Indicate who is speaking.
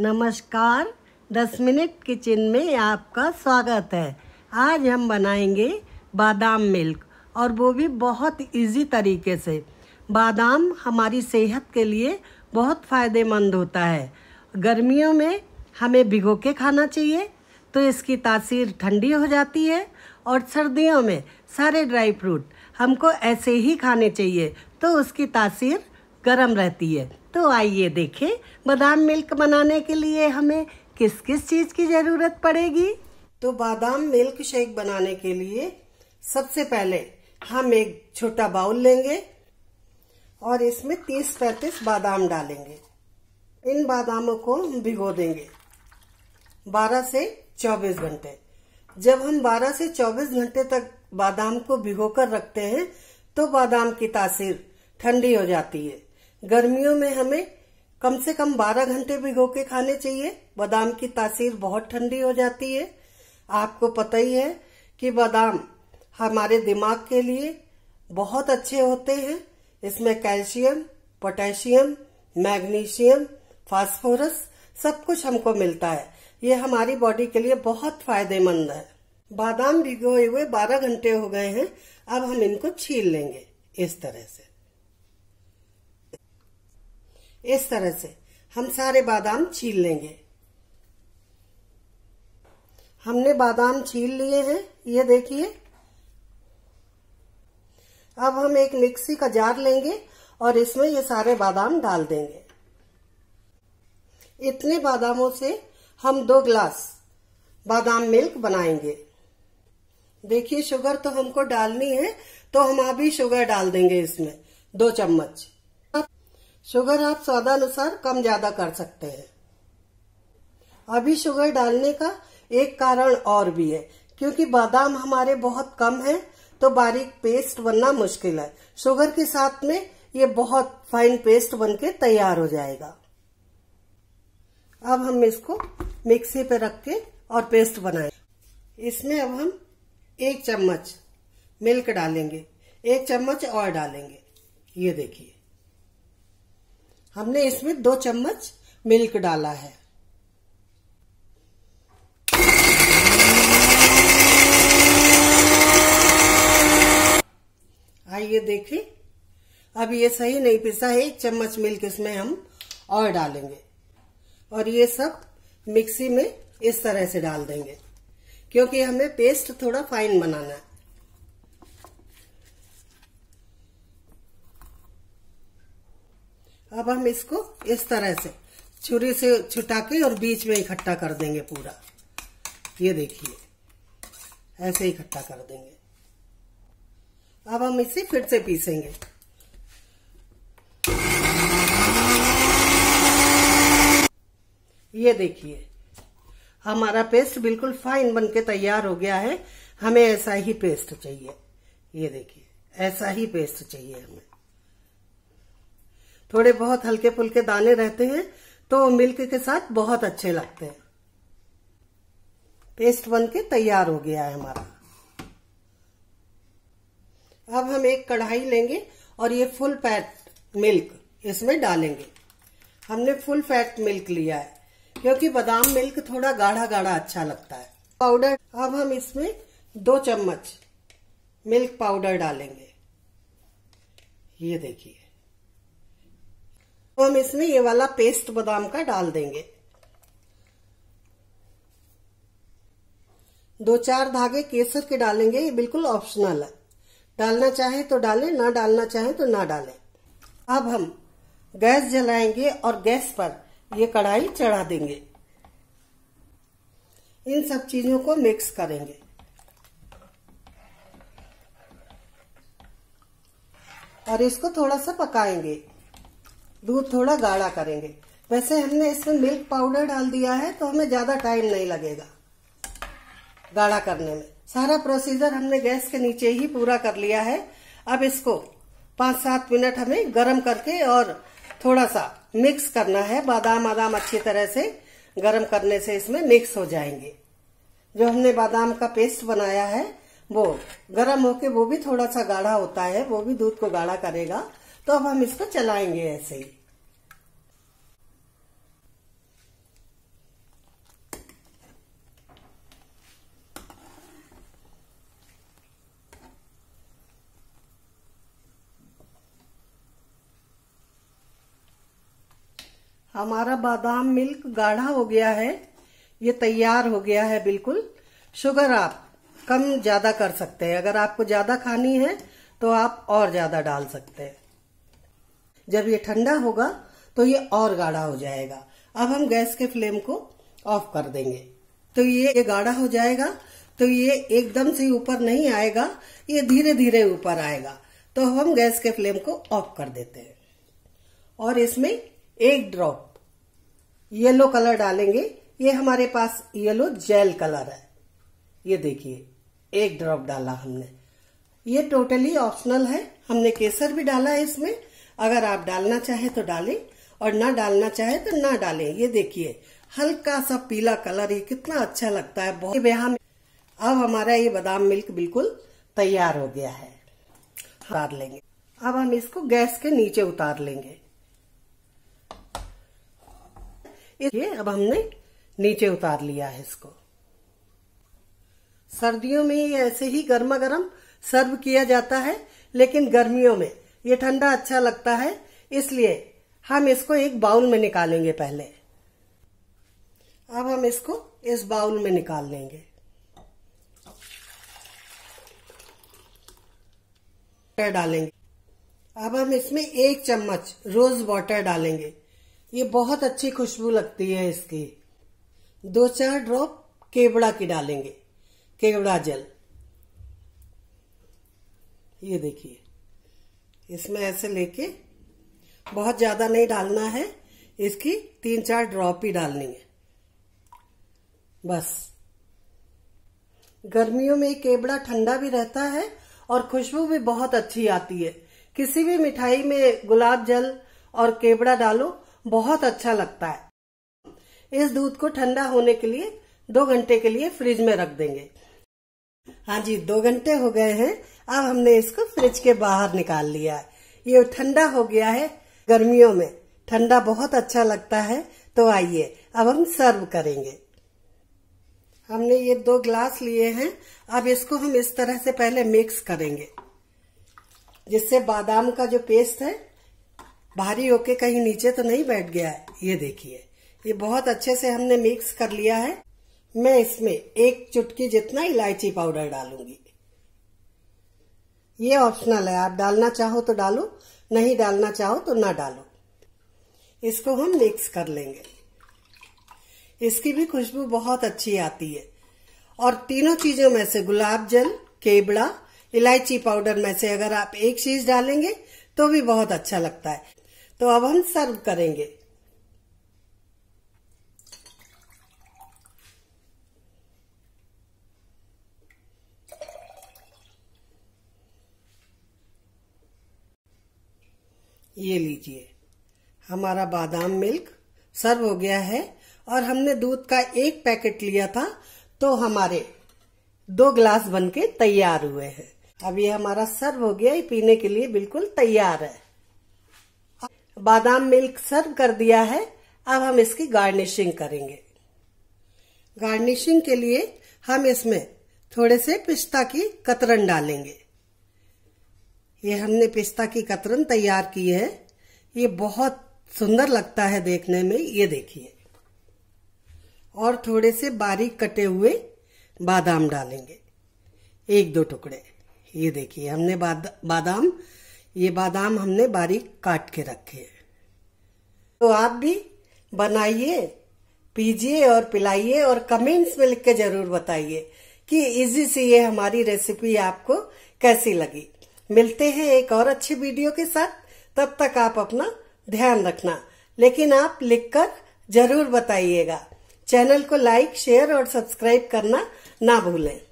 Speaker 1: नमस्कार दस minute kitchen में आपका स्वागत है आज हम बनाएंगे बादाम मिल्क और वो भी बहुत इजी तरीके से बादाम हमारी सेहत के लिए बहुत फ़ायदेमंद होता है गर्मियों में हमें भिगो के खाना चाहिए तो इसकी तासीर ठंडी हो जाती है और सर्दियों में सारे ड्राई फ्रूट हमको ऐसे ही खाने चाहिए तो उसकी तासीर गर्म रहती है तो आइए देखें बादाम मिल्क बनाने के लिए हमें किस किस चीज़ की ज़रूरत पड़ेगी तो बादाम मिल्क शेक बनाने के लिए सबसे पहले हम एक छोटा बाउल लेंगे और इसमें तीस पैंतीस बादाम डालेंगे इन बादामों को हम भिगो देंगे 12 से 24 घंटे जब हम 12 से 24 घंटे तक बादाम को भिगोकर रखते हैं तो बादाम की तासीर ठंडी हो जाती है गर्मियों में हमें कम से कम 12 घंटे भिगो के खाने चाहिए बादाम की तासीर बहुत ठंडी हो जाती है आपको पता ही है कि बादाम हमारे दिमाग के लिए बहुत अच्छे होते हैं इसमें कैल्शियम पोटेशियम मैग्नीशियम फास्फोरस सब कुछ हमको मिलता है ये हमारी बॉडी के लिए बहुत फायदेमंद है बादाम भिगोए हुए 12 घंटे हो गए हैं अब हम इनको छील लेंगे इस तरह से इस तरह से हम सारे बादाम छील लेंगे हमने बादाम छील लिए हैं ये देखिए अब हम एक मिक्सी का जार लेंगे और इसमें ये सारे बादाम डाल देंगे इतने बादामों से हम दो ग्लास बादाम मिल्क बनाएंगे देखिए शुगर तो हमको डालनी है तो हम अभी शुगर डाल देंगे इसमें दो चम्मच शुगर आप स्वादानुसार कम ज्यादा कर सकते हैं अभी शुगर डालने का एक कारण और भी है क्योंकि बादाम हमारे बहुत कम है तो बारीक पेस्ट बनना मुश्किल है शुगर के साथ में ये बहुत फाइन पेस्ट बनके तैयार हो जाएगा अब हम इसको मिक्सी पे रख के और पेस्ट बनाए इसमें अब हम एक चम्मच मिल्क डालेंगे एक चम्मच और डालेंगे ये देखिए हमने इसमें दो चम्मच मिल्क डाला है आइए देखें अब ये सही नहीं पिसा है एक चम्मच मिल्क इसमें हम और डालेंगे और ये सब मिक्सी में इस तरह से डाल देंगे क्योंकि हमें पेस्ट थोड़ा फाइन बनाना है अब हम इसको इस तरह से छुरी से छुटा के और बीच में इकट्ठा कर देंगे पूरा ये देखिए ऐसे इकट्ठा कर देंगे अब हम इसे फिर से पीसेंगे ये देखिए हमारा पेस्ट बिल्कुल फाइन बन के तैयार हो गया है हमें ऐसा ही पेस्ट चाहिए ये देखिए ऐसा ही पेस्ट चाहिए हमें थोड़े बहुत हल्के फुल्के दाने रहते हैं तो मिल्क के साथ बहुत अच्छे लगते हैं पेस्ट बन के तैयार हो गया है हमारा अब हम एक कढ़ाई लेंगे और ये फुल फैट मिल्क इसमें डालेंगे हमने फुल फैट मिल्क लिया है क्योंकि बादाम मिल्क थोड़ा गाढ़ा गाढ़ा अच्छा लगता है पाउडर अब हम इसमें दो चम्मच मिल्क पाउडर डालेंगे ये देखिए तो हम इसमें ये वाला पेस्ट बादाम का डाल देंगे दो चार धागे केसर के डालेंगे ये बिल्कुल ऑप्शनल है डालना चाहे तो डालें ना डालना चाहे तो ना डालें अब हम गैस जलाएंगे और गैस पर ये कढ़ाई चढ़ा देंगे इन सब चीजों को मिक्स करेंगे और इसको थोड़ा सा पकाएंगे दूध थोड़ा गाढ़ा करेंगे वैसे हमने इसमें मिल्क पाउडर डाल दिया है तो हमें ज्यादा टाइम नहीं लगेगा गाढ़ा करने में सारा प्रोसीजर हमने गैस के नीचे ही पूरा कर लिया है अब इसको पांच सात मिनट हमें गर्म करके और थोड़ा सा मिक्स करना है बादाम आदाम अच्छी तरह से गर्म करने से इसमें मिक्स हो जाएंगे जो हमने बादाम का पेस्ट बनाया है वो गर्म होके वो भी थोड़ा सा गाढ़ा होता है वो भी दूध को गाढ़ा करेगा तो अब हम इसको चलाएंगे ऐसे ही हमारा बादाम मिल्क गाढ़ा हो गया है ये तैयार हो गया है बिल्कुल शुगर आप कम ज्यादा कर सकते हैं अगर आपको ज्यादा खानी है तो आप और ज्यादा डाल सकते हैं जब ये ठंडा होगा तो ये और गाढ़ा हो जाएगा अब हम गैस के फ्लेम को ऑफ कर देंगे तो ये गाढ़ा हो जाएगा तो ये एकदम से ऊपर नहीं आएगा ये धीरे धीरे ऊपर आएगा तो हम गैस के फ्लेम को ऑफ कर देते हैं और इसमें एक ड्रॉप येलो कलर डालेंगे ये हमारे पास येलो जेल कलर है ये देखिए एक ड्रॉप डाला हमने ये टोटली ऑप्शनल है हमने केसर भी डाला है इसमें अगर आप डालना चाहे तो डालें और ना डालना चाहे तो ना डालें ये देखिए हल्का सा पीला कलर ये कितना अच्छा लगता है बहुत यहाँ अब हमारा ये बादाम मिल्क बिल्कुल तैयार हो गया है उतार लेंगे अब हम इसको गैस के नीचे उतार लेंगे ये अब हमने नीचे उतार लिया है इसको सर्दियों में ये ऐसे ही गर्मा गर्म सर्व किया जाता है लेकिन गर्मियों में ये ठंडा अच्छा लगता है इसलिए हम इसको एक बाउल में निकालेंगे पहले अब हम इसको इस बाउल में निकाल लेंगे वाटर डालेंगे अब हम इसमें एक चम्मच रोज वाटर डालेंगे ये बहुत अच्छी खुशबू लगती है इसकी दो चार ड्रॉप केवड़ा की डालेंगे केवड़ा जल ये देखिए इसमें ऐसे लेके बहुत ज्यादा नहीं डालना है इसकी तीन चार ड्रॉप ही डालनी है बस गर्मियों में केवड़ा ठंडा भी रहता है और खुशबू भी बहुत अच्छी आती है किसी भी मिठाई में गुलाब जल और केवड़ा डालो बहुत अच्छा लगता है इस दूध को ठंडा होने के लिए दो घंटे के लिए फ्रिज में रख देंगे हाँ जी दो घंटे हो गए हैं अब हमने इसको फ्रिज के बाहर निकाल लिया है ये ठंडा हो गया है गर्मियों में ठंडा बहुत अच्छा लगता है तो आइए अब हम सर्व करेंगे हमने ये दो ग्लास लिए हैं अब इसको हम इस तरह से पहले मिक्स करेंगे जिससे बादाम का जो पेस्ट है भारी होके कहीं नीचे तो नहीं बैठ गया है ये देखिए ये बहुत अच्छे से हमने मिक्स कर लिया है मैं इसमें एक चुटकी जितना इलायची पाउडर डालूंगी ये ऑप्शनल है आप डालना चाहो तो डालो नहीं डालना चाहो तो ना डालो इसको हम मिक्स कर लेंगे इसकी भी खुशबू बहुत अच्छी आती है और तीनों चीजों में से गुलाब जल केबड़ा इलायची पाउडर में से अगर आप एक चीज डालेंगे तो भी बहुत अच्छा लगता है तो अब हम सर्व करेंगे ये लीजिए हमारा बादाम मिल्क सर्व हो गया है और हमने दूध का एक पैकेट लिया था तो हमारे दो ग्लास बन के तैयार हुए हैं अब ये हमारा सर्व हो गया ये पीने के लिए बिल्कुल तैयार है बादाम मिल्क सर्व कर दिया है अब हम इसकी गार्निशिंग करेंगे गार्निशिंग के लिए हम इसमें थोड़े से पिस्ता की कतरन डालेंगे ये हमने पिस्ता की कतरन तैयार की है ये बहुत सुंदर लगता है देखने में ये देखिए और थोड़े से बारीक कटे हुए बादाम डालेंगे एक दो टुकड़े ये देखिए हमने बाद, बादाम ये बादाम हमने बारीक काट के रखे हैं तो आप भी बनाइए पीजिए और पिलाइए और कमेंट्स में लिख के जरूर बताइए कि इजी सी ये हमारी रेसिपी आपको कैसी लगी मिलते हैं एक और अच्छे वीडियो के साथ तब तक आप अपना ध्यान रखना लेकिन आप लिखकर जरूर बताइएगा चैनल को लाइक शेयर और सब्सक्राइब करना ना भूलें